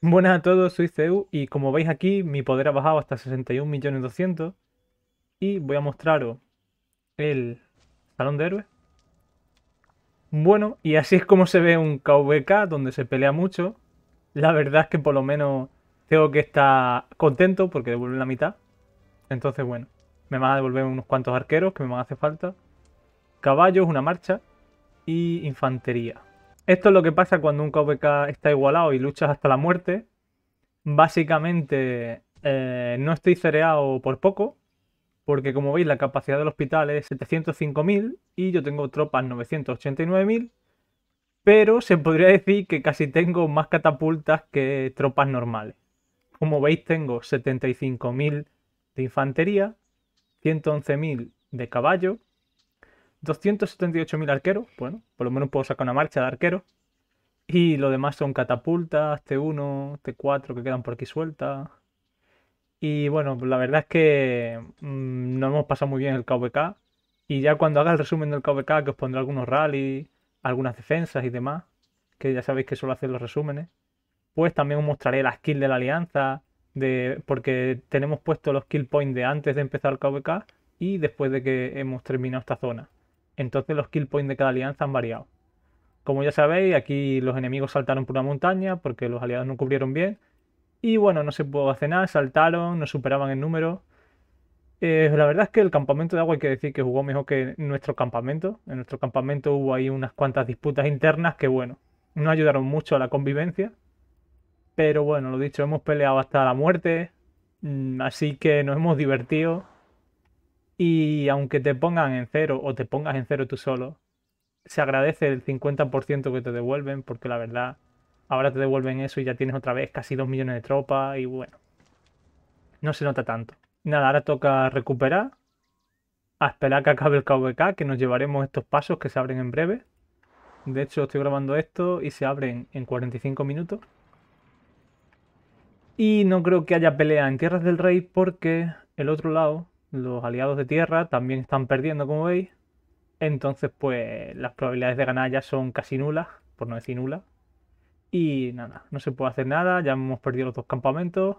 Buenas a todos, soy Ceu y como veis aquí mi poder ha bajado hasta 61.200.000 y voy a mostraros el salón de héroes. Bueno, y así es como se ve un KVK donde se pelea mucho. La verdad es que por lo menos tengo que estar contento porque devuelve la mitad. Entonces bueno, me van a devolver unos cuantos arqueros que me van a hacer falta. Caballos, una marcha y infantería. Esto es lo que pasa cuando un KVK está igualado y luchas hasta la muerte. Básicamente eh, no estoy cereado por poco, porque como veis la capacidad del hospital es 705.000 y yo tengo tropas 989.000, pero se podría decir que casi tengo más catapultas que tropas normales. Como veis tengo 75.000 de infantería, 111.000 de caballo, 278.000 arqueros, bueno, por lo menos puedo sacar una marcha de arqueros. Y lo demás son catapultas, T1, T4 que quedan por aquí sueltas. Y bueno, la verdad es que mm, no hemos pasado muy bien el KVK. Y ya cuando haga el resumen del KVK, que os pondré algunos rallies, algunas defensas y demás, que ya sabéis que suelo hacer los resúmenes, pues también os mostraré la skill de la alianza, de, porque tenemos puesto los kill points de antes de empezar el KVK y después de que hemos terminado esta zona entonces los kill points de cada alianza han variado. Como ya sabéis, aquí los enemigos saltaron por una montaña porque los aliados no cubrieron bien. Y bueno, no se pudo hacer nada, saltaron, no superaban en número. Eh, la verdad es que el campamento de agua hay que decir que jugó mejor que nuestro campamento. En nuestro campamento hubo ahí unas cuantas disputas internas que, bueno, no ayudaron mucho a la convivencia. Pero bueno, lo dicho, hemos peleado hasta la muerte. Mm, así que nos hemos divertido y aunque te pongan en cero o te pongas en cero tú solo, se agradece el 50% que te devuelven, porque la verdad, ahora te devuelven eso y ya tienes otra vez casi 2 millones de tropas y bueno, no se nota tanto. Nada, ahora toca recuperar, a esperar que acabe el KVK, que nos llevaremos estos pasos que se abren en breve. De hecho, estoy grabando esto y se abren en 45 minutos. Y no creo que haya pelea en Tierras del Rey porque el otro lado los aliados de tierra también están perdiendo, como veis. Entonces, pues las probabilidades de ganar ya son casi nulas, por no decir nulas. Y nada, no se puede hacer nada, ya hemos perdido los dos campamentos,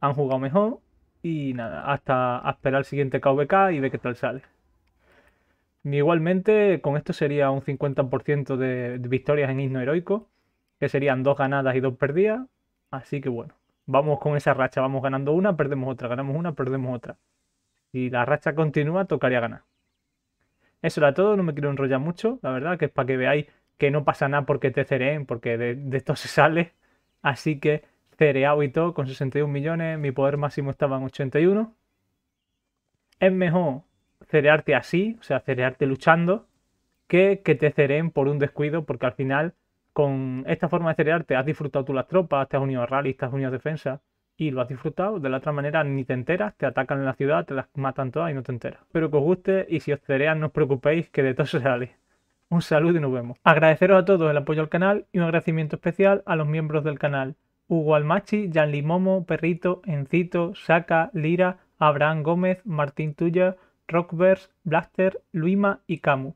han jugado mejor y nada, hasta esperar el siguiente KVK y ver qué tal sale. igualmente, con esto sería un 50% de victorias en himno heroico, que serían dos ganadas y dos perdidas. Así que bueno, vamos con esa racha, vamos ganando una, perdemos otra, ganamos una, perdemos otra si la racha continúa, tocaría ganar. Eso era todo, no me quiero enrollar mucho, la verdad, que es para que veáis que no pasa nada porque te cereen, porque de, de esto se sale. Así que cereado y todo, con 61 millones, mi poder máximo estaba en 81. Es mejor cerearte así, o sea, cerearte luchando, que que te cereen por un descuido, porque al final, con esta forma de cerearte, has disfrutado tú las tropas, te has unido a rally, te has unido a defensa y lo has disfrutado. De la otra manera, ni te enteras, te atacan en la ciudad, te las matan todas y no te enteras. Espero que os guste y si os cerean, no os preocupéis que de todo se sale. Un saludo y nos vemos. Agradeceros a todos el apoyo al canal y un agradecimiento especial a los miembros del canal. Hugo Almachi, Jan Momo, Perrito, Encito, Saca, Lira, Abraham Gómez, Martín Tuya, Rockverse, Blaster, Luima y Camu.